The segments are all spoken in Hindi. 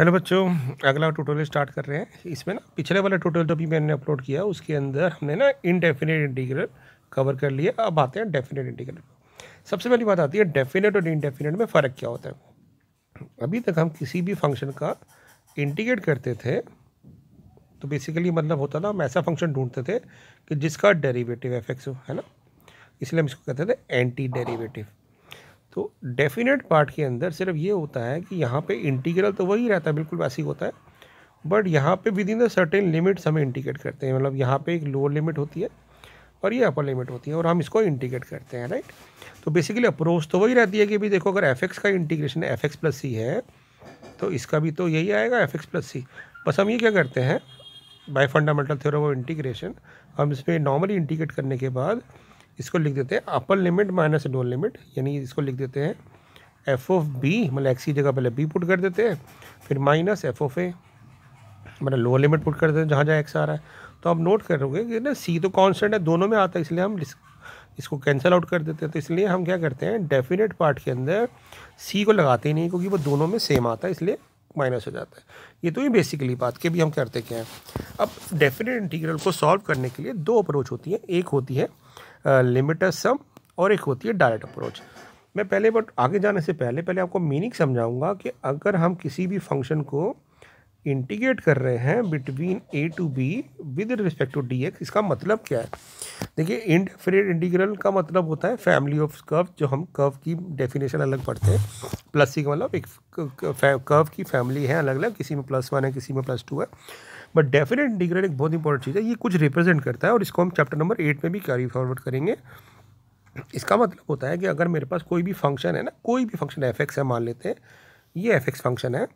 हेलो बच्चों अगला ट्यूटोरियल स्टार्ट कर रहे हैं इसमें ना पिछले वाला ट्यूटोरियल जो भी मैंने अपलोड किया उसके अंदर हमने ना इनडेफिनेट इंटीग्रल कवर कर लिया अब आते हैं डेफिनेट इंटीग्रल सबसे पहली बात आती है डेफिनेट और इनडेफिनेट में फ़र्क क्या होता है अभी तक हम किसी भी फंक्शन का इंटीग्रेट करते थे तो बेसिकली मतलब होता था हम ऐसा फंक्शन ढूंढते थे कि जिसका डेरीवेटिव एफ हो है ना इसलिए हम इसको कहते थे एंटी डेरीवेटिव तो डेफिनेट पार्ट के अंदर सिर्फ ये होता है कि यहाँ पे इंटीग्रल तो वही रहता है बिल्कुल वैसे ही होता है बट यहाँ पे within the certain limits हमें इंटीग्रेट करते हैं मतलब यहाँ पे एक लोअर लिमिट होती है और ये अपर लिमिट होती है और हम इसको इंटीग्रेट करते हैं राइट तो बेसिकली अप्रोच तो वही रहती है कि भाई देखो अगर एफ का integration F x plus C है तो इसका भी तो यही आएगा एफ एक्स प्लस सी बस हम ये क्या करते हैं by fundamental theorem of integration हम इसमें नॉर्मली इंटीग्रेट करने के बाद इसको लिख देते हैं upper limit minus lower limit यानी इसको लिख देते हैं एफ ऑफ बी मतलब एक्स की जगह पहले बी पुट कर देते हैं फिर माइनस एफ ऑफ ए मतलब लोअर लिमिट पुट कर देते हैं जहाँ जहाँ एक्स आ रहा है तो आप नोट करोगे कि ना सी तो कॉन्स्टेंट है दोनों में आता है इसलिए हम इसको कैंसिल आउट कर देते हैं तो इसलिए हम क्या करते हैं डेफिनेट पार्ट के अंदर सी को लगाते ही नहीं क्योंकि वो दोनों में सेम आता है इसलिए माइनस हो जाता है ये तो ही बेसिकली बात के भी हम करते क्या हैं अब डेफिनेट इंटीग्रल को सॉल्व करने के लिए दो अप्रोच होती है एक होती है लिमिटेड सम और एक होती है डायरेक्ट अप्रोच मैं पहले बट आगे जाने से पहले पहले आपको मीनिंग समझाऊंगा कि अगर हम किसी भी फंक्शन को इंटीग्रेट कर रहे हैं between A to B with respect to D X इसका मतलब क्या है देखिए इंटरफेरेट इंटीग्रल का मतलब होता है फैमिली ऑफ कर्व जो हम कर्व की डेफिनेशन अलग पढ़ते हैं प्लस सी का मतलब एक कर्व की फैमिली है अलग अलग किसी में प्लस वन है किसी में प्लस टू है बट डेफिनेट इंटीग्रल एक बहुत इंपॉर्टेंट चीज़ है ये कुछ रिप्रेजेंट करता है और इसको हम चैप्टर नंबर एट में भी कैरी फॉरवर्ड करेंगे इसका मतलब होता है कि अगर मेरे पास कोई भी फंक्शन है ना कोई भी फंक्शन एफ है मान लेते हैं ये एफ फंक्शन है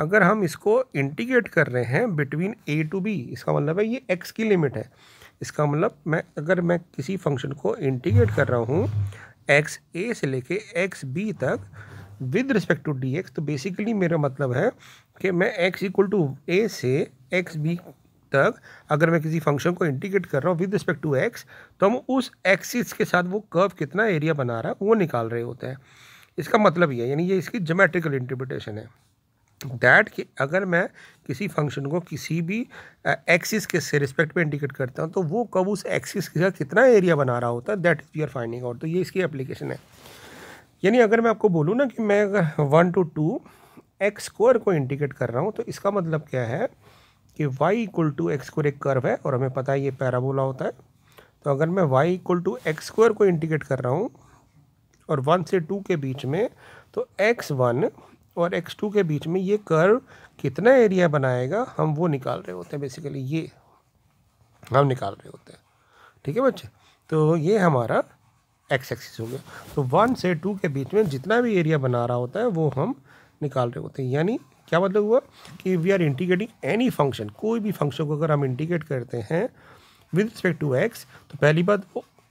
अगर हम इसको इंटीग्रेट कर रहे हैं बिटवीन ए टू बी इसका मतलब है ये एक्स की लिमिट है इसका मतलब मैं अगर मैं किसी फंक्शन को इंटीग्रेट कर रहा हूँ एक्स ए से लेके एक्स बी तक with respect to D X तो बेसिकली मेरा मतलब है कि मैं एक्स इक्वल टू ए से एक्स बी तक अगर मैं किसी फंक्शन को इंटीग्रेट कर रहा हूँ विद रिस्पेक्ट टू एक्स तो हम उस एक्सिस के साथ वो कर्व कितना एरिया बना रहा है वो निकाल रहे होते हैं इसका मतलब ये यानी ये इसकी जोमेट्रिकल इंटरप्रिटेशन है दैट कि अगर मैं किसी फंक्शन को किसी भी एक्सिस के रिस्पेक्ट में इंडिकेट करता हूँ तो वो कब उस एक्सिस के साथ कितना एरिया बना रहा होता है that is your finding out तो ये इसकी एप्लीकेशन है यानी अगर मैं आपको बोलूँ ना कि मैं अगर one to two X square को इंडिकेट कर रहा हूँ तो इसका मतलब क्या है कि y equal to X square एक कर्व है और हमें पता है ये पैराबोला होता है तो अगर मैं y equal to X square को इंटीग्रेट कर रहा हूँ और वन से टू के बीच में तो एक्स वन और एक्स टू के बीच में ये कर्व कितना एरिया बनाएगा हम वो निकाल रहे होते हैं बेसिकली ये हम निकाल रहे होते हैं ठीक है बच्चे तो ये हमारा एक्स एक्सिस हो गया तो वन से टू के बीच में जितना भी एरिया बना रहा होता है वो हम निकाल रहे होते हैं यानी क्या मतलब हुआ कि we are integrating any function कोई भी फंक्शन को अगर हम इंटीग्रेट करते हैं विद रिस्पेक्ट टू एक्स तो पहली बात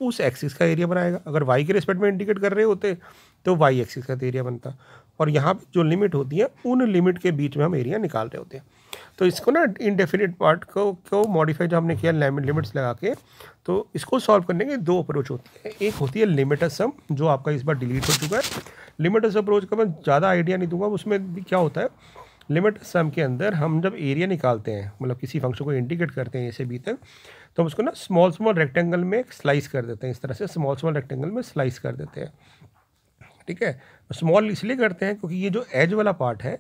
उस एक्सिस का एरिया बनाएगा अगर वाई के रिस्पेक्ट में इंटीग्रेट कर रहे होते तो वाई एक्सिस का एरिया बनता और यहाँ पर जो लिमिट होती है उन लिमिट के बीच में हम एरिया निकाल रहे होते हैं तो इसको ना इनडेफिनेट पार्ट को क्यों मॉडिफाई जो हमने किया लिमिट्स लगा के तो इसको सॉल्व करने के दो अप्रोच होती है एक होती है लिमिटस सम जो आपका इस बार डिलीट हो चुका है लिमिटस अप्रोच का मैं ज़्यादा आइडिया नहीं दूंगा उसमें भी क्या होता है लिमिट सम के अंदर हम जब एरिया निकालते हैं मतलब किसी फंक्शन को इंडिकेट करते हैं ऐसे से बी तक तो हम उसको ना स्मॉल स्मॉल रेक्टेंगल में स्लाइस कर देते हैं इस तरह से स्मॉल स्मॉल रेक्टेंगल में स्लाइस कर देते हैं ठीक है स्मॉल तो इसलिए करते हैं क्योंकि ये जो एज वाला पार्ट है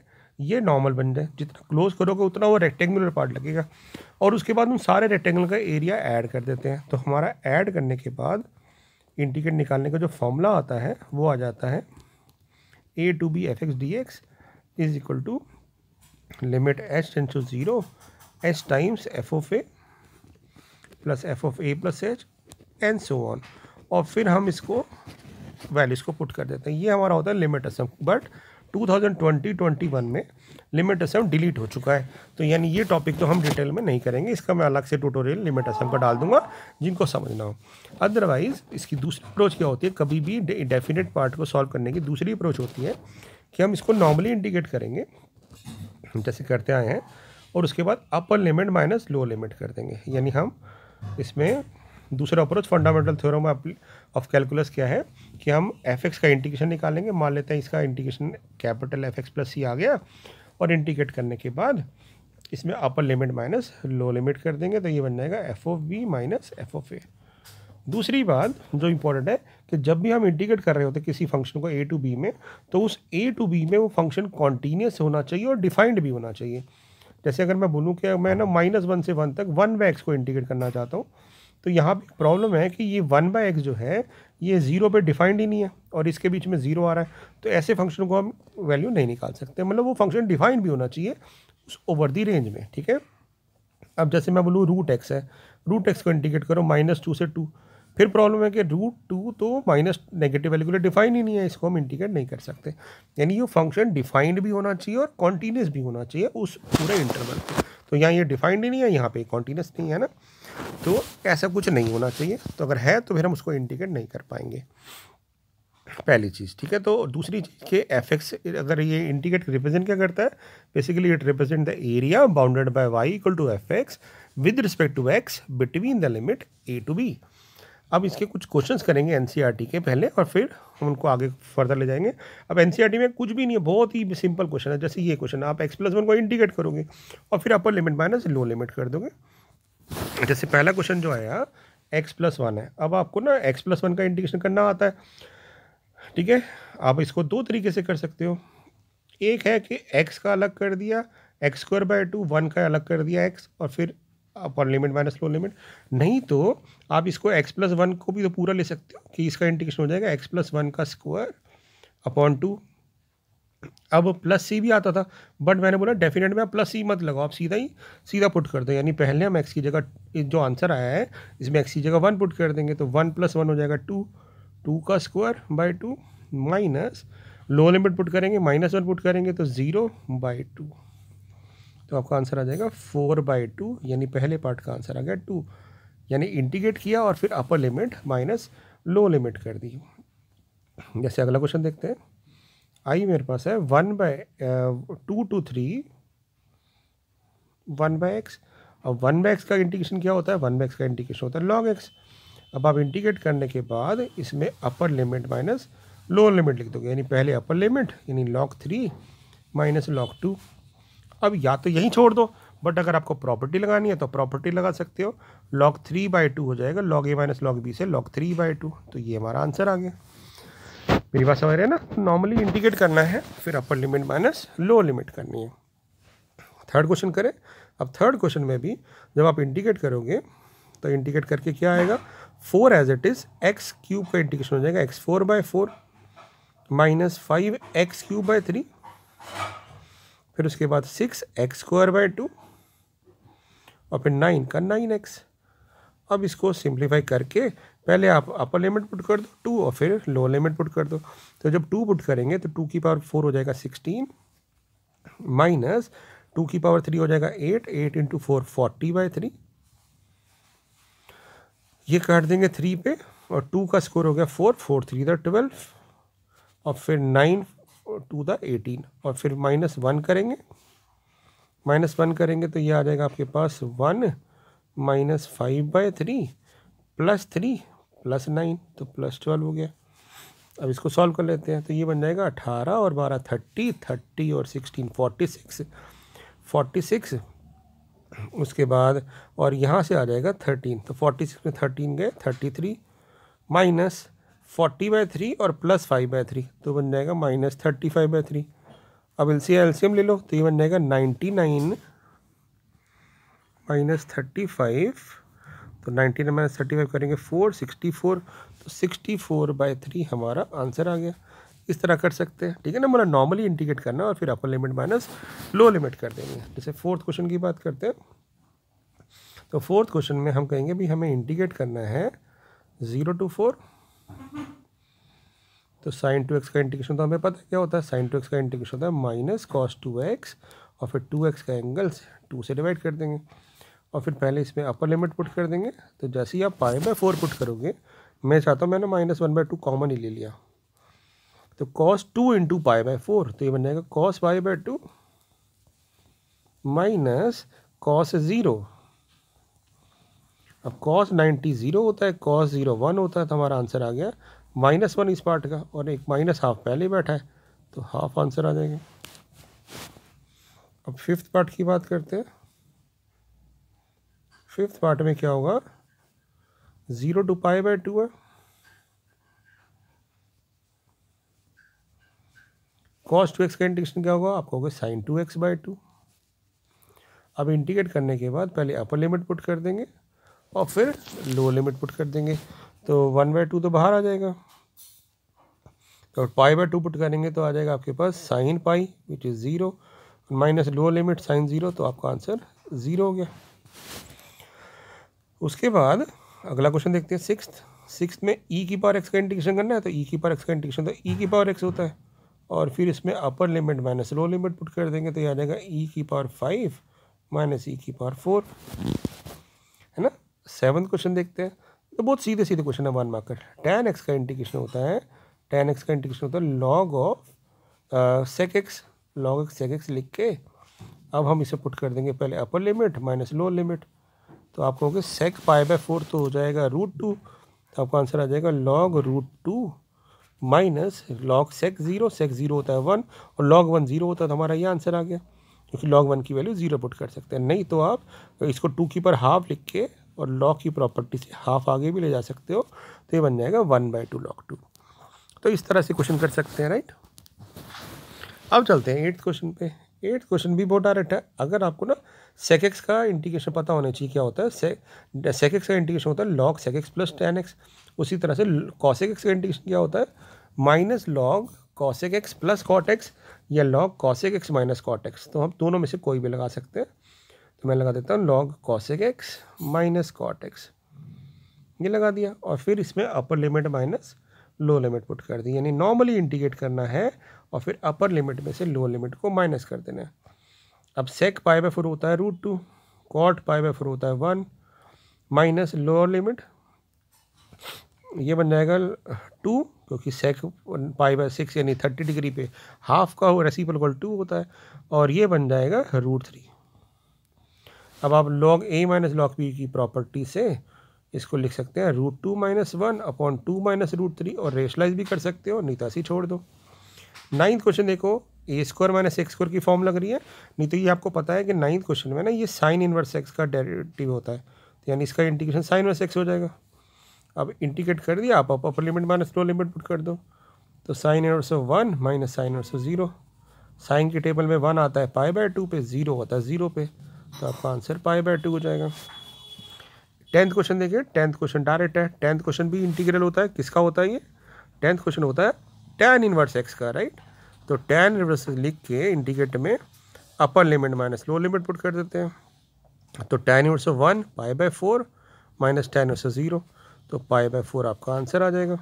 ये नॉर्मल बन जाए जितना क्लोज करोगे उतना वो रेक्टेंगुलर पार्ट लगेगा और उसके बाद हम सारे रेक्टेंगल का एरिया ऐड कर देते हैं तो हमारा ऐड करने के बाद इंटीग्रेट निकालने का जो फॉर्मूला आता है वो आ जाता है a to b f x d x is equal to limit h tends to zero h times f of a plus f of a plus h and so on और फिर हम इसको वैल्यूज़ को पुट कर देते हैं ये हमारा होता है लिमिट असम बट 2020-21 में लिमिट असम डिलीट हो चुका है तो यानी ये टॉपिक तो हम डिटेल में नहीं करेंगे इसका मैं अलग से ट्यूटोरियल लिमिट असम का डाल दूंगा जिनको समझना हो अदरवाइज़ इसकी दूसरी अप्रोच क्या होती है कभी भी डेफिनेट पार्ट को सॉल्व करने की दूसरी अप्रोच होती है कि हम इसको नॉर्मली इंडिकेट करेंगे जैसे करते आए हैं और उसके बाद upper limit minus lower limit कर देंगे यानी हम इसमें दूसरा approach fundamental theorem of calculus क्या है कि हम एफ एक्स का इंटीग्रेशन निकालेंगे मान लेते हैं इसका integration capital f x plus c आ गया और इंटीग्रेट करने के बाद इसमें अपर लिमिट माइनस लो लिमिट कर देंगे तो ये बन जाएगा f of b minus f of फे दूसरी बात जो इम्पोर्टेंट है कि जब भी हम इंटीग्रेट कर रहे होते हैं किसी फंक्शन को ए टू बी में तो उस ए टू बी में वो फंक्शन कॉन्टीन्यूस होना चाहिए और डिफाइंड भी होना चाहिए जैसे अगर मैं बोलूँ कि मैं ना माइनस वन से वन तक वन बाई एक्स को इंटीग्रेट करना चाहता हूँ तो यहाँ पर प्रॉब्लम है कि ये वन बाई एक्स जो है ये ज़ीरो पे डिफाइंड ही नहीं है और इसके बीच में ज़ीरो आ रहा है तो ऐसे फंक्शन को हम वैल्यू नहीं निकाल सकते मतलब वो फंक्शन डिफाइंड भी होना चाहिए उस ओवर दी रेंज में ठीक है अब जैसे मैं बोलूँ रूट एक्स है रूट एक्स को इंटीग्रेट करो माइनस टू से टू फिर प्रॉब्लम है कि रूट टू तो माइनस नेगेटिव वैल्यू के लिए डिफाइन ही नहीं है इसको हम इंटीग्रेट नहीं कर सकते यानी ये फंक्शन डिफाइंड भी होना चाहिए और कॉन्टीन्यूस भी होना चाहिए उस पूरे इंटरवल पर तो यहाँ ये डिफाइंड ही नहीं है यहाँ पे कॉन्टीन्यूस नहीं है ना तो ऐसा कुछ नहीं होना चाहिए तो अगर है तो फिर हम उसको इंटीग्रेट नहीं कर पाएंगे पहली चीज़ ठीक है तो दूसरी चीज़ के एफ एक्स अगर ये इंटीग्रेट रिप्रेजेंट क्या करता है basically it represent the area bounded by y equal to f x with respect to x between the limit a to b अब इसके कुछ क्वेश्चंस करेंगे एन e के पहले और फिर हम उनको आगे फर्दर ले जाएंगे अब एन e में कुछ भी नहीं है बहुत ही सिंपल क्वेश्चन है जैसे ये क्वेश्चन आप एक्स प्लस वन को इंडिकेट करोगे और फिर अपर लिमिट माइनस लो लिमिट कर दोगे जैसे पहला क्वेश्चन जो आया एक्स प्लस वन है अब आपको ना एक्स प्लस वन का इंडिकेशन करना आता है ठीक है आप इसको दो तरीके से कर सकते हो एक है कि एक्स का अलग कर दिया x square by two one का अलग कर दिया एक्स और फिर अपर लिमिट माइनस लो लिमिट नहीं तो आप इसको एक्स प्लस वन को भी तो पूरा ले सकते हो कि इसका इंटीग्रेशन हो जाएगा एक्स प्लस वन का स्क्वायर अपॉन टू अब प्लस सी भी आता था बट मैंने बोला डेफिनेट में आप प्लस सी मत लगाओ आप सीधा ही सीधा पुट कर दो यानी पहले हम एक्स की जगह जो आंसर आया है इसमें एक्स की जगह वन पुट कर देंगे तो वन प्लस वन हो जाएगा टू टू का square by two minus low limit put करेंगे माइनस वन पुट करेंगे तो ज़ीरो बाई टू तो आपका आंसर आ जाएगा फोर बाई टू यानी पहले पार्ट का आंसर आ गया टू यानी इंटीग्रेट किया और फिर अपर लिमिट माइनस लो लिमिट कर दी जैसे अगला क्वेश्चन देखते हैं आई मेरे पास है one by two to three one by x अब वन बाय एक्स का इंटीग्रेशन क्या होता है वन बाय एक्स का इंटीग्रेशन होता है लॉग एक्स अब आप इंटीग्रेट करने के बाद इसमें upper limit minus lower limit लिख दोगे यानी पहले अपर लिमिट यानी log three minus log two अब या तो यहीं छोड़ दो बट अगर आपको प्रॉपर्टी लगानी है तो प्रॉपर्टी लगा सकते हो लॉग थ्री बाई टू हो जाएगा log a minus log b से लॉग थ्री बाई टू तो ये हमारा आंसर आ गया मेरी बात समझ रहे हैं ना नॉर्मली इंडिकेट करना है फिर अपर लिमिट माइनस लो लिमिट करनी है थर्ड क्वेश्चन करें अब थर्ड क्वेश्चन में भी जब आप इंडिकेट करोगे तो इंडिकेट करके क्या आएगा four as it is x cube का इंडिकेशन हो जाएगा x four by four minus five x cube by three फिर उसके बाद six x square by two और फिर नाइन का नाइन एक्स अब इसको सिंप्लीफाई करके पहले आप अपर लिमिट पुट कर दो टू और फिर लोअर लिमिट पुट कर दो तो जब टू पुट करेंगे तो टू की पावर फोर हो जाएगा सिक्सटीन माइनस टू की पावर थ्री हो जाएगा eight eight into four forty by three ये काट देंगे थ्री पे और टू का स्कोर हो गया four four three the twelve और फिर नाइन टू द एटीन और फिर माइनस वन करेंगे माइनस वन करेंगे तो ये आ जाएगा आपके पास one minus five by three plus three plus nine तो प्लस ट्वेल्व हो गया अब इसको सॉल्व कर लेते हैं तो ये बन जाएगा अठारह और बारह थर्टी थर्टी और sixteen forty six forty six उसके बाद और यहाँ से आ जाएगा थर्टीन तो फोर्टी सिक्स में थर्टीन गए thirty three minus forty by three और प्लस फाइव बाय थ्री तो बन जाएगा minus thirty five by three अब एल सी एल्सियम ले लो तो ये बन जाएगा ninety nine minus thirty five तो ninety nine minus thirty five करेंगे फोर सिक्सटी फोर तो सिक्सटी फोर बाई थ्री हमारा आंसर आ गया इस तरह कर सकते हैं ठीक है ना मतलब नॉर्मली इंडिकेट करना और फिर अपर लिमिट माइनस लो लिमिट कर देंगे जैसे फोर्थ क्वेश्चन की बात करते हैं तो फोर्थ क्वेश्चन में हम कहेंगे भी हमें इंडिकेट करना है ज़ीरो टू फोर तो साइन टू एक्स का इंटीग्रेशन तो हमें पता क्या होता है साइन टू एक्स का इंटीग्रेशन होता है माइनस कॉस टू एक्स और फिर टू एक्स का एंगल टू से डिवाइड कर देंगे और फिर पहले इसमें अपर लिमिट पुट कर देंगे तो जैसे ही आप पाए बाय फोर पुट करोगे मैं चाहता हूँ मैंने minus one by two common ही ले लिया तो cos two into pi by four तो ये बन जाएगा cos pi by two minus cos zero अब कॉस नाइन्टी ज़ीरो होता है कॉस ज़ीरो वन होता है तो हमारा आंसर आ गया माइनस वन इस पार्ट का और एक माइनस हाफ पहले बैठा है तो हाफ आंसर आ जाएगा अब फिफ्थ पार्ट की बात करते हैं फिफ्थ पार्ट में क्या होगा zero to pi by two है कॉस टू एक्स का इंटीग्रेशन क्या होगा आपको होगा sine two x by two अब इंटीग्रेट करने के बाद पहले अपर लिमिट पुट कर देंगे और फिर लोअर लिमिट पुट कर देंगे तो वन बाई टू तो बाहर आ जाएगा तो पाई बाई टू पुट करेंगे तो आ जाएगा आपके पास sine pi which is zero minus lower limit sine zero तो आपका आंसर ज़ीरो हो गया उसके बाद अगला क्वेश्चन देखते हैं सिक्स सिक्स में ई e की पावर एक्स का इंटीग्रेशन करना है तो ई e की पावर एक्स का इंटीग्रेशन तो ई e की पावर एक्स होता है और फिर इसमें अपर लिमिट माइनस लो लिमिट पुट कर देंगे तो ये आ जाएगा ई e की पावर फाइव माइनस ई की पावर फोर है ना सेवन क्वेश्चन देखते हैं तो बहुत सीधे सीधे क्वेश्चन है वन मार्कर टेन एक्स का इंटीग्रेशन होता है टेन एक्स का इंटीग्रेशन होता है log of sec x log x sec x लिख के अब हम इसे पुट कर देंगे पहले upper limit minus lower limit तो आप कहोगे सेक पाई बाय फोर तो हो जाएगा रूट टू तो आपका आंसर आ जाएगा log root two minus log sec zero sec zero होता है वन और लॉग वन ज़ीरो होता है तो हमारा ये आंसर आ गया क्योंकि लॉग वन की वैल्यू ज़ीरो पुट कर सकते हैं नहीं तो आप इसको टू की पर हाफ लिख के और लॉग की प्रॉपर्टी से हाफ आगे भी ले जा सकते हो तो ये बन जाएगा one by two log two तो इस तरह से क्वेश्चन कर सकते हैं राइट अब चलते हैं एट्थ क्वेश्चन पे एट्थ क्वेश्चन भी बहुत डायरेक्ट है अगर आपको ना सेकेक्स का इंटीग्रेशन पता होना चाहिए क्या होता है सेक सेकेक्स का इंटीग्रेशन होता है log sec x plus tan x उसी तरह से कॉसेक्स का इंटीग्रेशन क्या होता है minus log cosec x plus cot x या log cosec x minus cot x तो हम दोनों में से कोई भी लगा सकते हैं तो मैं लगा देता हूँ log cosec x minus cot x ये लगा दिया और फिर इसमें अपर लिमिट माइनस लो लिमिट पुट कर दी यानी नॉर्मली इंटीग्रेट करना है और फिर अपर लिमिट में से लो लिमिट को माइनस कर देना है अब सेक पाई बाय फोर होता है root two cot pi by four होता है वन माइनस लोअर लिमिट ये बन जाएगा टू क्योंकि सेक पाई बाय सिक्स यानी थर्टी डिग्री पे हाफ का रेसिपल टू होता है और ये बन जाएगा रूट थ्री अब आप log a minus log b की प्रॉपर्टी से इसको लिख सकते हैं root two minus one upon two minus root three और रेशलाइज भी कर सकते हो नितासी तो छोड़ दो नाइन्थ क्वेश्चन देखो a square minus x square की फॉर्म लग रही है नहीं तो ये आपको पता है कि नाइन्थ क्वेश्चन में ना ये साइन इनवर्स एक्स का डेरिवेटिव होता है तो यानी इसका इंटीग्रेशन साइन इनवर्स एक्स हो जाएगा अब इंटीग्रेट कर दिया आप अपर लिमिट माइनस लो लिमिट पुट कर दो तो sine inverse of one minus sine inverse of zero sine के टेबल में वन आता है पाई बाय टू पे ज़ीरो होता है ज़ीरो पे तो आपका आंसर पाई बाय टू हो जाएगा टेंथ क्वेश्चन देखिए टेंथ क्वेश्चन डायरेक्ट है टेंथ क्वेश्चन भी इंटीग्रल होता है किसका होता है ये टेंथ क्वेश्चन होता है टेन इनवर्स एक्स का राइट तो टेन इनवर्स लिख के इंटीग्रेट में upper limit minus lower limit put कर देते हैं तो tan inverse one pi by four minus tan inverse zero तो पाई बाय फोर आपका आंसर आ जाएगा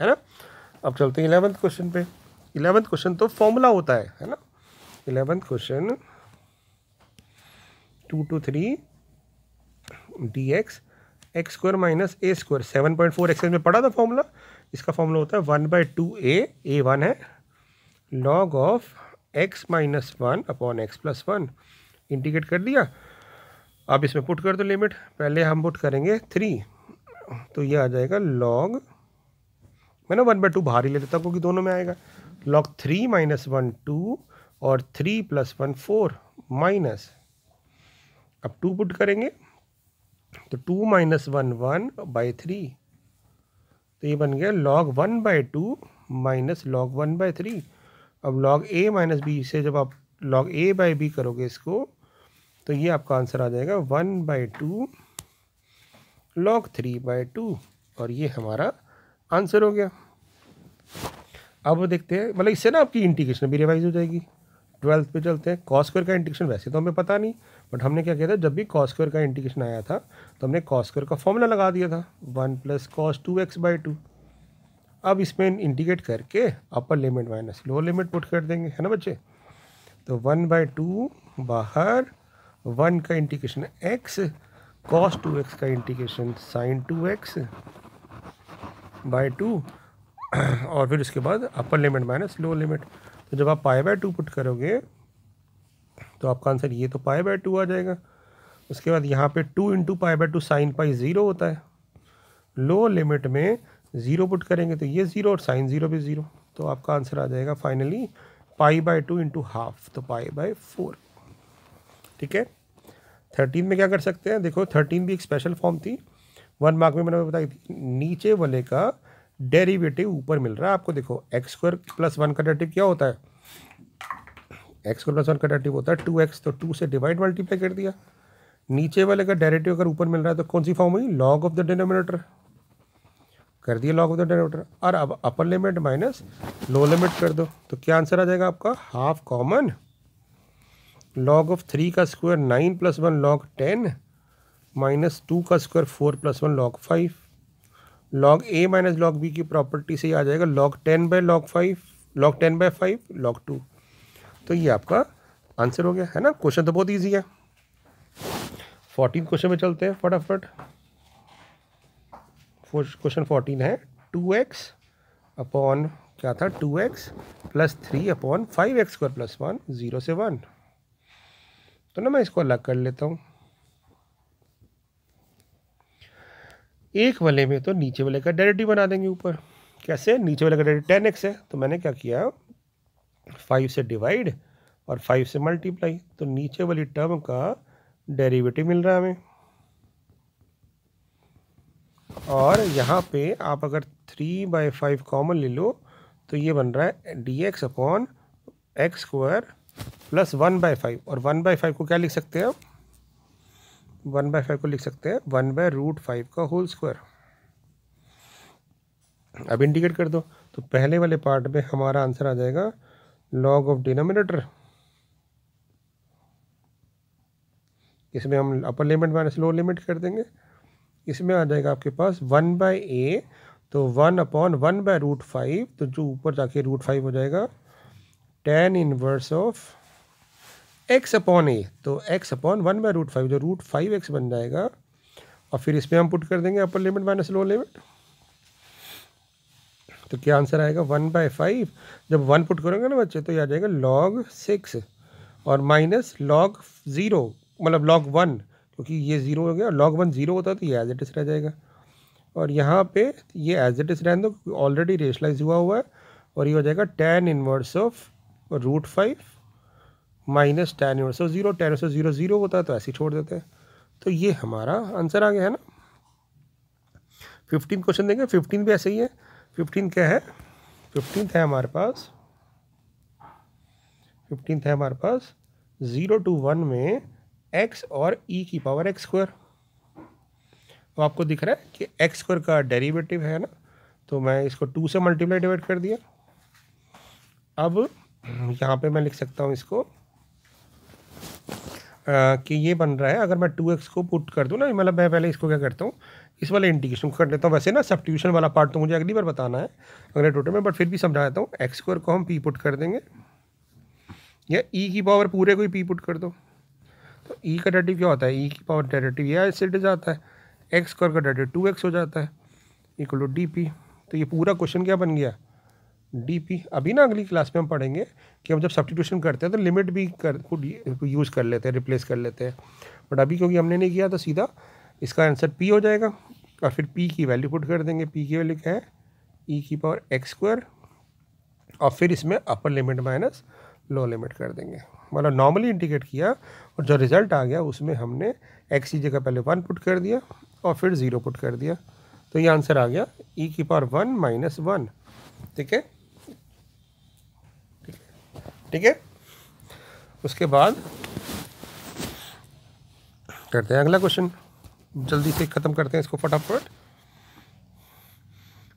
है ना अब चलते हैं इलेवंथ क्वेश्चन पे इलेवंथ क्वेश्चन तो फॉर्मूला होता है है ना eleventh question two to three d x x square minus a square seven point four x में पढ़ा था फॉर्मूला इसका फॉर्मूला होता है one by two a a one है log of x minus one upon x plus one integrate कर दिया अब इसमें पुट कर दो लिमिट पहले हम पुट करेंगे थ्री तो ये आ जाएगा लॉग मैं ना वन बाई टू बाहर ही ले लेता क्योंकि दोनों में आएगा log three minus one two और three plus one four minus अब टू पुट करेंगे तो two minus one one by three तो ये बन गया log one by two minus log one by three अब लॉग ए माइनस बी से जब आप लॉग ए बाई बी करोगे इसको तो ये आपका आंसर आ जाएगा one by two log three by two और ये हमारा आंसर हो गया अब देखते हैं मतलब इससे ना आपकी इंटीग्रेशन भी रिवाइज हो जाएगी ट्वेल्थ पे चलते हैं कॉस का इंटीग्रेशन वैसे तो हमें पता नहीं बट हमने क्या किया था जब भी कॉस्क्वेयर का इंटीग्रेशन आया था तो हमने कॉस्क्वेयर का फॉर्मूला लगा दिया था one plus cos two x by two अब इसमें इंटीग्रेट करके upper limit minus lower limit put कर देंगे है ना बच्चे तो वन बाई टू बाहर वन का integration x cos two x का integration sine two x by two और फिर उसके बाद upper limit minus lower limit तो जब आप पाई बाय टू पुट करोगे तो आपका आंसर ये तो पाई बाय टू आ जाएगा उसके बाद यहाँ पे two into pi by two sine pi zero होता है लो लिमिट में ज़ीरो पुट करेंगे तो ये ज़ीरो और साइन ज़ीरो भी ज़ीरो तो आपका आंसर आ जाएगा finally pi by two into half तो पाई बाय फोर ठीक है थर्टीन में क्या कर सकते हैं देखो थर्टीन भी एक स्पेशल फॉर्म थी वन मार्क में मैंने बताई थी नीचे वाले का डेरिवेटिव ऊपर मिल रहा है आपको देखो एक्स स्क्वायर प्लस वन का डेरिवेटिव क्या होता है एक्स का प्लस वन का डेरेटिव होता है टू एक्स तो टू से डिवाइड मल्टीप्लाई कर दिया नीचे वाले का डेरेटिव अगर ऊपर मिल रहा है तो कौन सी फॉर्म हुई लॉग ऑफ द डिनोमिनेटर कर दिया लॉग ऑफ द डिनोमिनेटर और अब अपर लिमिट माइनस लो लिमिट कर दो तो क्या आंसर आ जाएगा आपका half common log of three का square nine plus one log ten minus two का square four plus one log five log a minus log b की प्रॉपर्टी से ही आ जाएगा log ten by log five log ten by five log two तो ये आपका आंसर हो गया है ना क्वेश्चन तो बहुत ईजी है फोर्टीन क्वेश्चन में चलते हैं फटाफट क्वेश्चन फोर्टीन है टू एक्स अपॉन क्या था two x plus three upon five x square plus one zero से वन तो ना मैं इसको अलग कर लेता हूँ एक वाले में तो नीचे वाले का डेरेटिव बना देंगे ऊपर कैसे नीचे वाले का डेरेटिव टेन एक्स है तो मैंने क्या किया फाइव से डिवाइड और फाइव से मल्टीप्लाई तो नीचे वाली टर्म का डेरिवेटिव मिल रहा है हमें और यहाँ पे आप अगर थ्री बाई फाइव कॉमन ले लो तो ये बन रहा है d x upon x square plus one by five और वन बाई फाइव को क्या लिख सकते हैं आप वन बाई फाइव को लिख सकते हैं वन बाय रूट फाइव का होल स्क्वायर अब इंडिकेट कर दो तो पहले वाले पार्ट में हमारा आंसर आ जाएगा लॉग ऑफ डिनोमिनेटर इसमें हम upper limit minus lower limit कर देंगे इसमें आ जाएगा आपके पास वन बाई ए तो one upon one by root five तो जो ऊपर जाके रूट फाइव हो जाएगा ten inverse of x upon a तो x upon one by root five जो रूट फाइव एक्स बन जाएगा और फिर इसमें हम पुट कर देंगे upper limit minus lower limit तो क्या आंसर आएगा वन बाय फाइव जब वन पुट करोगे ना बच्चे तो ये आ जाएगा लॉग सिक्स और माइनस लॉग ज़ीरो मतलब लॉग वन क्योंकि ये ज़ीरो हो गया लॉग वन ज़ीरो होता तो ये एज इट इस रह जाएगा और यहाँ पे ये एज इट इस रहने दो क्योंकि ऑलरेडी रेशलाइज हुआ हुआ है और ये हो जाएगा ten inverse of root five minus tan inverse of zero tan of zero zero होता है तो ऐसे ही छोड़ देते हैं तो ये हमारा आंसर आ गया है ना फिफ्टीन क्वेश्चन देंगे फिफ्टीन भी ऐसे ही है फिफ्टीन क्या है फिफ्टीन है हमारे पास फिफ्टीन है हमारे पास ज़ीरो टू वन में एक्स और ई e की पावर एक्स स्क्वायर अब आपको दिख रहा है कि एक्स स्क्वायर का डेरिवेटिव है ना तो मैं इसको टू से मल्टीप्लाई डिवाइड कर दिया अब यहाँ पे मैं लिख सकता हूँ इसको आ, कि ये बन रहा है अगर मैं टू एक्स को पुट कर दूँ ना मतलब मैं पहले इसको क्या करता हूँ इस वाले इंटीग्रेशन को कर लेता हूँ वैसे ना सब्टीट्यूशन वाला पार्ट तो मुझे अगली बार बताना है अगले टोटल में बट फिर भी समझा देता हूँ एक्स स्क्वायर को हम पी पुट कर देंगे या ई e की पावर पूरे को ही पी पुट कर दो तो ई e का डेटिव क्या होता है ई e की पावर डेरेटिव या एस इट आता है एक्स स्क्वायर का डेटिव टू एक्स हो जाता है इक्वल टू डी पी तो ये पूरा क्वेश्चन क्या बन गया डी पी अभी ना अगली क्लास में हम पढ़ेंगे कि हम जब सब्सटीट्यूशन करते हैं तो लिमिट भी कर यूज़ कर लेते हैं रिप्लेस कर लेते हैं बट अभी क्योंकि हमने नहीं किया तो सीधा इसका आंसर पी हो जाएगा और फिर पी की वैल्यू पुट कर देंगे पी की वैल्यू क्या है ई e की पावर एक्स स्क्वायर और फिर इसमें अपर लिमिट माइनस लो लिमिट कर देंगे मतलब नॉर्मली इंडिकेट किया और जो रिज़ल्ट आ गया उसमें हमने एक्स की जगह पहले वन पुट कर दिया और फिर ज़ीरो पुट कर दिया तो ये आंसर आ गया ई e की पावर वन माइनस वन ठीक है ठीक है उसके बाद करते हैं अगला क्वेश्चन जल्दी से ख़त्म करते हैं इसको फटाफट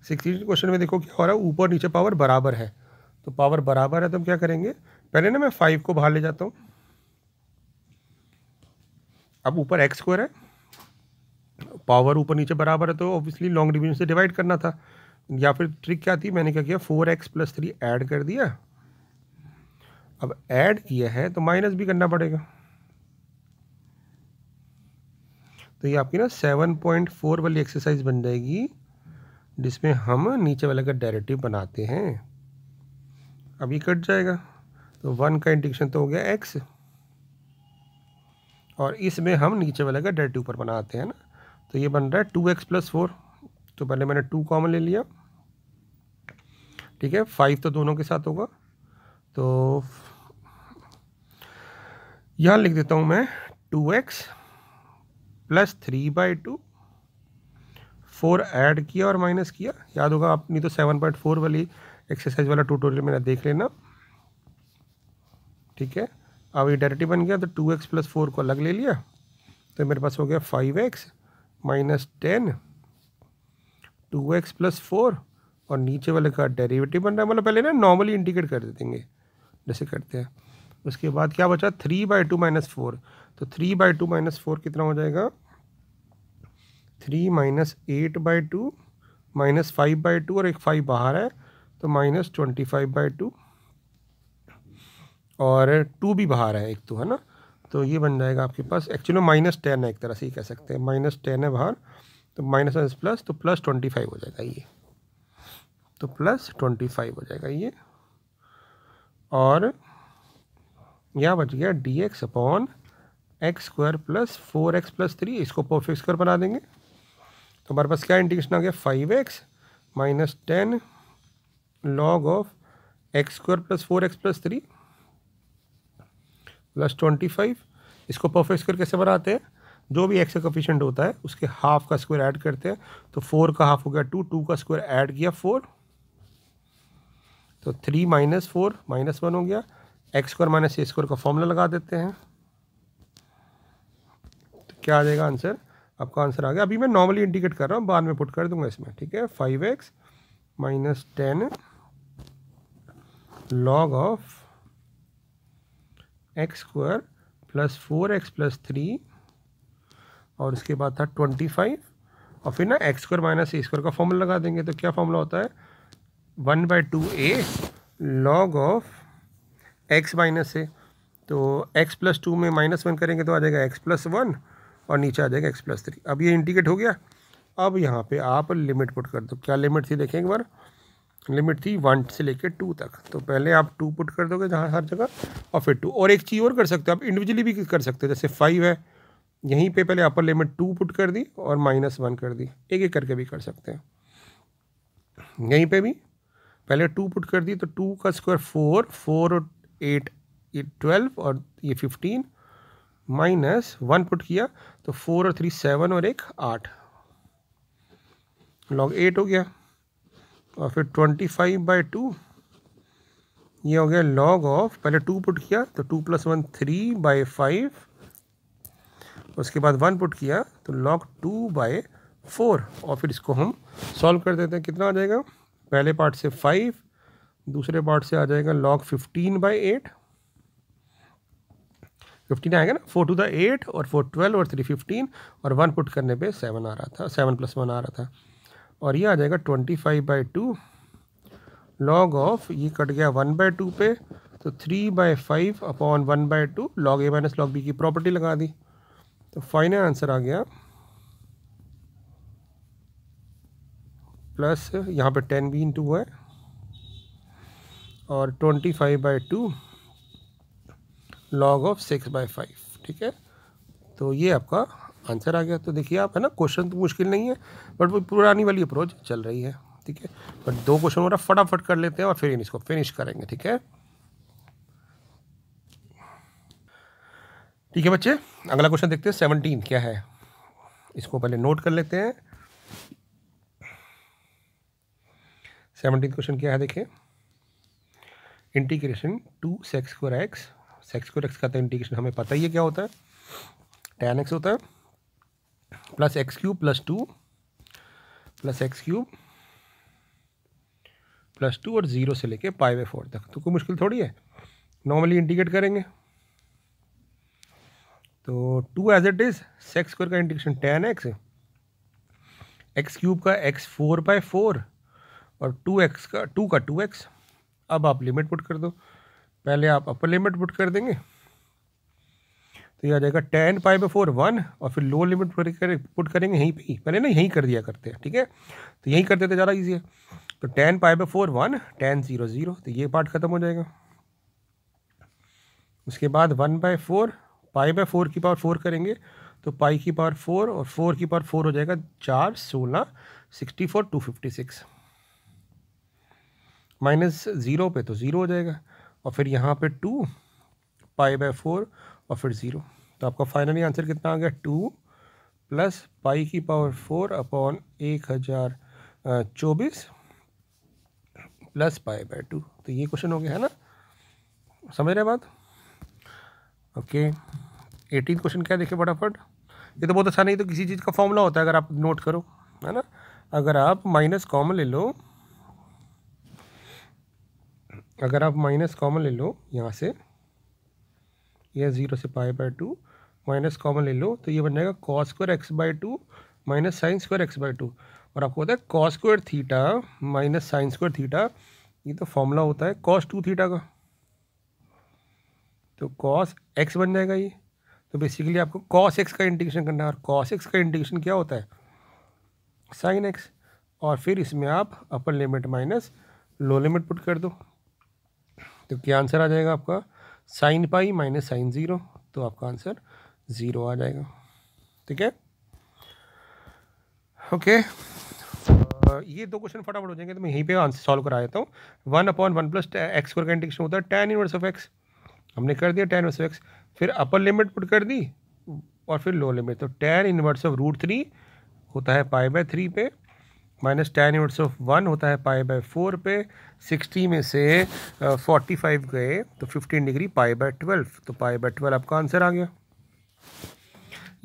सिक्सटीन क्वेश्चन में देखो क्या हो रहा है ऊपर नीचे पावर बराबर है तो पावर बराबर है तो हम क्या करेंगे पहले ना मैं फाइव को बाहर ले जाता हूँ अब ऊपर एक्स स्क्वायर है पावर ऊपर नीचे बराबर है तो ऑब्वियसली लॉन्ग डिवीजन से डिवाइड करना था या फिर ट्रिक क्या थी मैंने क्या किया four x plus three add कर दिया अब ऐड किया है तो माइनस भी करना पड़ेगा तो ये आपकी ना सेवन पॉइंट फोर वाली एक्सरसाइज बन जाएगी जिसमें हम नीचे वाले का डायरेटिव बनाते हैं अब ये कट जाएगा तो वन का इंडिकेशन तो हो गया एक्स और इसमें हम नीचे वाले का डायरेटिव ऊपर बनाते हैं ना तो ये बन रहा है टू एक्स प्लस फोर तो पहले मैंने टू कॉमन ले लिया ठीक है फाइव तो दोनों के साथ होगा तो यहाँ लिख देता हूँ मैं two x plus three by two four add किया और माइनस किया याद होगा आपने तो सेवन पॉइंट फोर वाली एक्सरसाइज वाला ट्यूटोरियल मेरा देख लेना ठीक है अब ये डायरेक्टिव बन गया तो टू एक्स प्लस फोर को अलग ले लिया तो मेरे पास हो गया five x minus ten two x plus four और नीचे वाले का डेरिवेटिव बन रहा है मतलब पहले ना नॉर्मली इंडिकेट कर देंगे जैसे करते हैं उसके बाद क्या बचा three by two minus four तो three by two minus four कितना हो जाएगा three minus eight by two minus five by two और एक फाइव बाहर है तो minus twenty five by two और टू भी बाहर है एक तो है ना तो ये बन जाएगा आपके पास एक्चुअली माइनस टेन है एक तरह से ही कह सकते हैं माइनस टेन है बाहर तो माइनस माइनस प्लस तो प्लस ट्वेंटी फाइव हो जाएगा ये तो प्लस ट्वेंटी फाइव हो जाएगा ये और यहाँ बच गया d x upon x square plus four x plus three इसको परफेक्ट स्क्वायर बना देंगे तो हमारे पास क्या इंटीग्रेशन आ गया five x minus ten log of x square plus four x plus three plus twenty five इसको परफेक्ट स्क्वायर कैसे बनाते हैं जो भी एक्स का कफिशेंट होता है उसके हाफ का स्क्वायर ऐड करते हैं तो फोर का हाफ हो गया टू टू का स्क्वायर ऐड किया फोर तो three minus four minus one हो गया x square minus a square का फॉर्मूला लगा देते हैं तो क्या आ जाएगा आंसर आपका आंसर आ गया अभी मैं नॉर्मली इंडिकेट कर रहा हूँ बाद में पुट कर दूंगा इसमें ठीक है five x minus ten log of x square plus four x plus three और उसके बाद था ट्वेंटी फाइव और फिर ना x square minus a square का फॉर्मूला लगा देंगे तो क्या फॉर्मूला होता है one by two a log of x minus है तो एक्स प्लस टू में माइनस वन करेंगे तो आ जाएगा एक्स प्लस वन और नीचे आ जाएगा एक्स प्लस थ्री अब ये इंडिकेट हो गया अब यहाँ पे आप लिमिट पुट कर दो क्या लिमिट थी देखें एक बार लिमिट थी वन से लेकर टू तक तो पहले आप टू पुट कर दोगे जहाँ हर जगह और फिर टू और एक चीज़ और कर सकते हो आप इंडिविजुअली भी कर सकते हो जैसे फाइव है यहीं पे पहले अपर लिमिट टू पुट कर दी और माइनस वन कर दी एक एक करके भी कर सकते हैं यहीं पे भी पहले टू पुट कर दी तो टू का स्क्वायर फोर फोर और एट ये ट्वेल्व और ये फिफ्टीन माइनस वन पुट किया तो फोर और थ्री सेवन और एक आठ लॉग एट हो गया और फिर ट्वेंटी फाइव बाई टू ये हो गया लॉग ऑफ पहले टू पुट किया तो two plus one three by five उसके बाद वन पुट किया तो लॉग टू बाय फोर और फिर इसको हम सॉल्व कर देते हैं कितना आ जाएगा पहले पार्ट से फाइव दूसरे पार्ट से आ जाएगा log fifteen by eight fifteen आएगा ना फोर टू द एट और फोर ट्वेल्व और थ्री फिफ्टीन और वन पुट करने पे सेवन आ रहा था सेवन प्लस वन आ रहा था और ये आ जाएगा twenty five by two log of ये कट गया वन बाई टू पे तो three by five upon one by two log a minus log b की प्रॉपर्टी लगा दी तो फाइनल आंसर आ गया प्लस यहाँ पे टेन भी इंटू है और twenty five by two log of six by five ठीक है तो ये आपका आंसर आ गया तो देखिए आप है ना क्वेश्चन तो मुश्किल नहीं है बट वो पुरानी वाली अप्रोच चल रही है ठीक है बट दो क्वेश्चन हमारा फटाफट कर लेते हैं और फिर इसको फिनिश करेंगे ठीक है ठीक है बच्चे अगला क्वेश्चन देखते हैं सेवनटीन क्या है इसको पहले नोट कर लेते हैं सेवनटीन क्वेश्चन क्या है देखिए integration two sec square x sec square x का तो इंटीग्रेशन हमें पता ही है क्या होता है टेन एक्स होता है plus x cube plus two plus x cube plus two और ज़ीरो से लेके पाई बाई फोर तक तो कोई मुश्किल थोड़ी है नॉर्मली इंटीग्रेट करेंगे तो two as it is sec square का integration tan x x cube का एक्स फोर बाय फोर और टू एक्स का टू का टू एक्स अब आप लिमिट पुट कर दो पहले आप अपर लिमिट पुट कर देंगे तो ये आ जाएगा tan pi by four one और फिर लो लिमिट पुट कर पुट करेंगे यहीं पे ही पहले ना यहीं कर दिया करते हैं ठीक है तो यहीं कर देते ज़्यादा ईजी है तो tan pi by four one tan zero zero तो ये पार्ट ख़त्म हो जाएगा उसके बाद one by four pi by four की पावर फोर करेंगे तो पाई की पावर फोर और फोर की पावर फोर हो जाएगा चार सोलह sixty four two fifty six minus zero पे तो ज़ीरो हो जाएगा और फिर यहाँ पे टू पाई बाय फोर और फिर ज़ीरो तो आपका फाइनली आंसर कितना आ गया टू प्लस पाई की पावर फोर अपॉन एक हज़ार चौबीस प्लस पाई बाय टू तो ये क्वेश्चन हो गया है ना समझ रहे बात ओके एटीन क्वेश्चन क्या देखे फटाफट ये तो बहुत आसान है तो किसी चीज़ का फॉर्मूला होता है अगर आप नोट करो है ना अगर आप माइनस कॉमन ले लो अगर आप माइनस कॉमन ले लो यहाँ से ये ज़ीरो से pi by two minus common ले लो तो ये बन जाएगा cos square x by two minus sine square x by two और आपको पता है cos square theta minus sine square theta ये तो फॉर्मूला होता है कॉस टू थीटा का तो कॉस एक्स बन जाएगा ये तो बेसिकली आपको कॉस एक्स का इंटीग्रेशन करना है और कॉस एक्स का इंटीग्रेशन क्या होता है साइन एक्स और फिर इसमें आप अपर लिमिट माइनस लो लिमिट पुट कर दो तो क्या आंसर आ जाएगा आपका sine pi minus sine zero तो आपका आंसर ज़ीरो आ जाएगा ठीक है ओके ये दो क्वेश्चन फटाफट हो जाएंगे तो मैं यहीं पे आंसर सॉल्व करा देता हूँ one upon one plus x पर इंटीग्रेशन होता है टेन इनवर्स ऑफ एक्स हमने कर दिया टेन इनवर्स ऑफ एक्स फिर अपर लिमिट पुट कर दी और फिर लोअर लिमिट तो tan inverse of root three होता है पाई बाय थ्री पे minus tan units of one होता है पाई बाय फोर पे सिक्सटी में से फोर्टी uh, फाइव गए तो fifteen degree pi by twelve तो पाई बाय ट्वेल्व आपका आंसर आ गया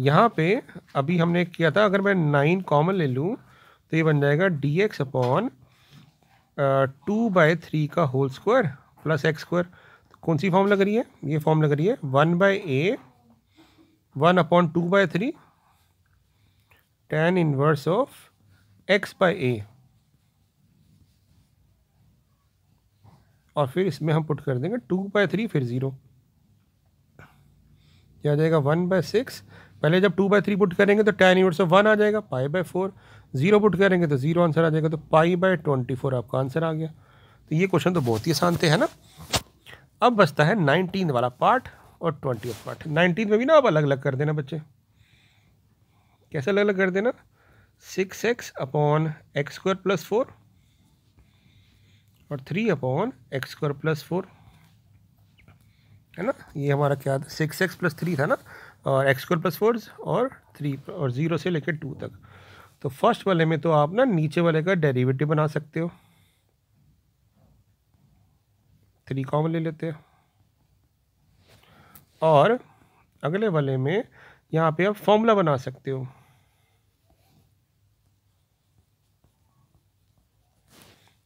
यहाँ पे अभी हमने किया था अगर मैं नाइन कॉमन ले लूँ तो ये बन जाएगा d x upon two by three का whole square plus x square तो कौन सी फॉर्म लग रही है ये फॉर्म लग रही है one by a one upon two by three tan inverse of x by a और फिर इसमें हम पुट कर देंगे टू बाई थ्री फिर ज़ीरो आ जाएगा वन बाई सिक्स पहले जब टू बाई थ्री पुट करेंगे तो टेन यूनिट से वन आ जाएगा pi by four zero put करेंगे तो ज़ीरो आंसर आ जाएगा तो पाई बाई ट्वेंटी फोर आपका आंसर आ गया तो ये क्वेश्चन तो बहुत ही आसान थे है ना अब बचता है नाइनटीन वाला पार्ट और ट्वेंटी पार्ट नाइनटीन में भी ना आप अलग अलग कर देना बच्चे कैसे अलग अलग कर देना six x upon x square plus four और three upon x square plus four है ना ये हमारा क्या था सिक्स एक्स प्लस थ्री था ना और एक्स स्क्वायर प्लस फोर और थ्री और ज़ीरो से लेकर टू तक तो फर्स्ट वाले में तो आप ना नीचे वाले का डेरिवेटिव बना सकते हो थ्री कॉमन ले लेते हो और अगले वाले में यहाँ पे आप फॉर्मूला बना सकते हो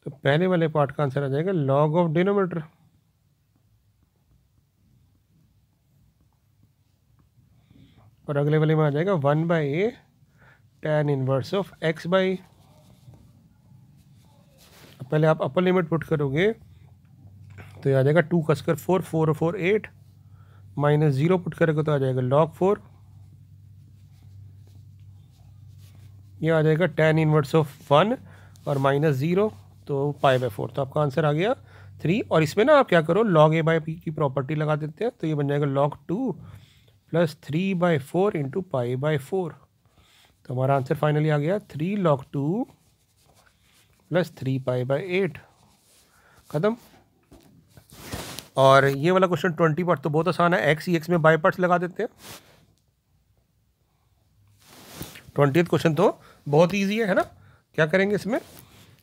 तो पहले वाले पार्ट का आंसर आ जाएगा लॉग ऑफ डिनोमीटर और अगले वाले में आ जाएगा one by a ten inverse of x by पहले आप अपर लिमिट पुट करोगे तो आ जाएगा टू कसकर four four four eight minus zero put करेगा तो आ जाएगा लॉग फोर ये आ जाएगा टेन इनवर्स ऑफ वन और माइनस ज़ीरो तो पाई बाई फोर तो आपका आंसर आ गया थ्री और इसमें ना आप क्या करो लॉग ए बाई पी की प्रॉपर्टी लगा देते हैं तो ये बन जाएगा log two plus three by four into pi by four तो हमारा आंसर फाइनली आ गया three log two plus three pi by eight ख़त्म और ये वाला क्वेश्चन ट्वेंटी पार्ट तो बहुत आसान है एक्स ई एक्स में बाई पार्ट्स लगा देते हैं ट्वेंटी क्वेश्चन तो बहुत ईजी है है ना क्या करेंगे इसमें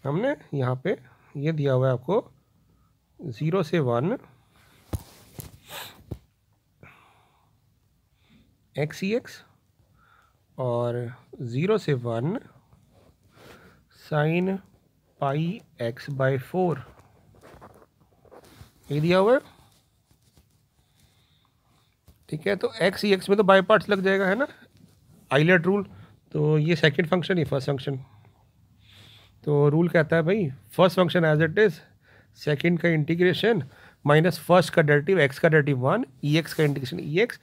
हमने यहाँ पे ये दिया हुआ है आपको ज़ीरो से वन एक्स ई एक्स और ज़ीरो से one sine pi x by four ये दिया हुआ है ठीक है तो एक्स ई एक्स में तो बाई पार्ट्स लग जाएगा है ना आइलेट रूल तो ये सेकंड फंक्शन ये फर्स्ट फंक्शन तो रूल कहता है भाई first function as it is second का इंटीग्रेशन माइनस फर्स्ट का डेरेटिव एक्स का डेरेटिव वन ई एक्स का इंटीग्रेशन ई एक्स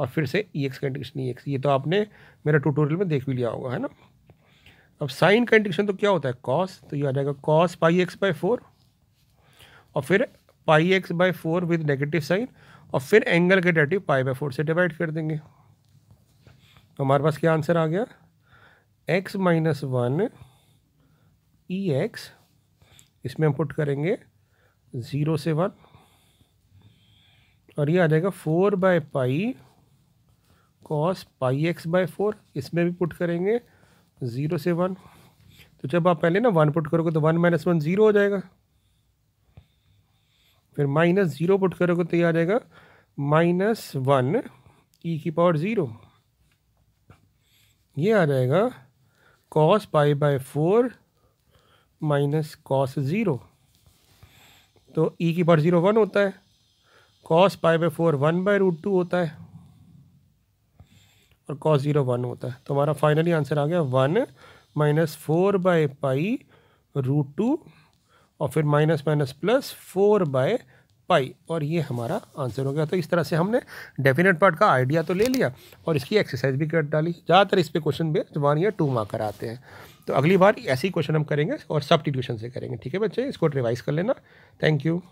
और फिर से ई e एक्स का इंटीग्रेशन ई एक्स ये तो आपने मेरा ट्यूटोरियल में देख भी लिया होगा है ना अब साइन का इंटीग्रेशन तो क्या होता है कॉस तो ये आ जाएगा cos pi x by four और फिर pi x by four with negative sign और फिर एंगल के डेटिव पाई बाई फोर से डिवाइड कर देंगे तो हमारे पास क्या आंसर आ गया x minus one e e x इसमें हम पुट करेंगे ज़ीरो से वन और ये आ जाएगा four by pi cos pi x by four इसमें भी पुट करेंगे ज़ीरो से वन तो जब आप पहले ना वन पुट करोगे तो वन माइनस वन ज़ीरो हो जाएगा फिर माइनस ज़ीरो पुट करोगे तो ये आ जाएगा माइनस वन ई की पावर ज़ीरो ये आ जाएगा cos pi by four minus cos zero तो ई e की पावर ज़ीरो वन होता है cos pi by four one by root two होता है और कॉस ज़ीरो वन होता है तो हमारा फाइनली आंसर आ गया one minus four by pi root two और फिर minus minus plus four by pi और ये हमारा आंसर हो गया तो इस तरह से हमने डेफिनेट पार्ट का आइडिया तो ले लिया और इसकी एक्सरसाइज भी कर डाली ज़्यादातर इस पर क्वेश्चन भी वन या टू मार्कर आते हैं तो अगली बार ऐसे ही क्वेश्चन हम करेंगे और सब से करेंगे ठीक है बच्चे इसको रिवाइज कर लेना थैंक यू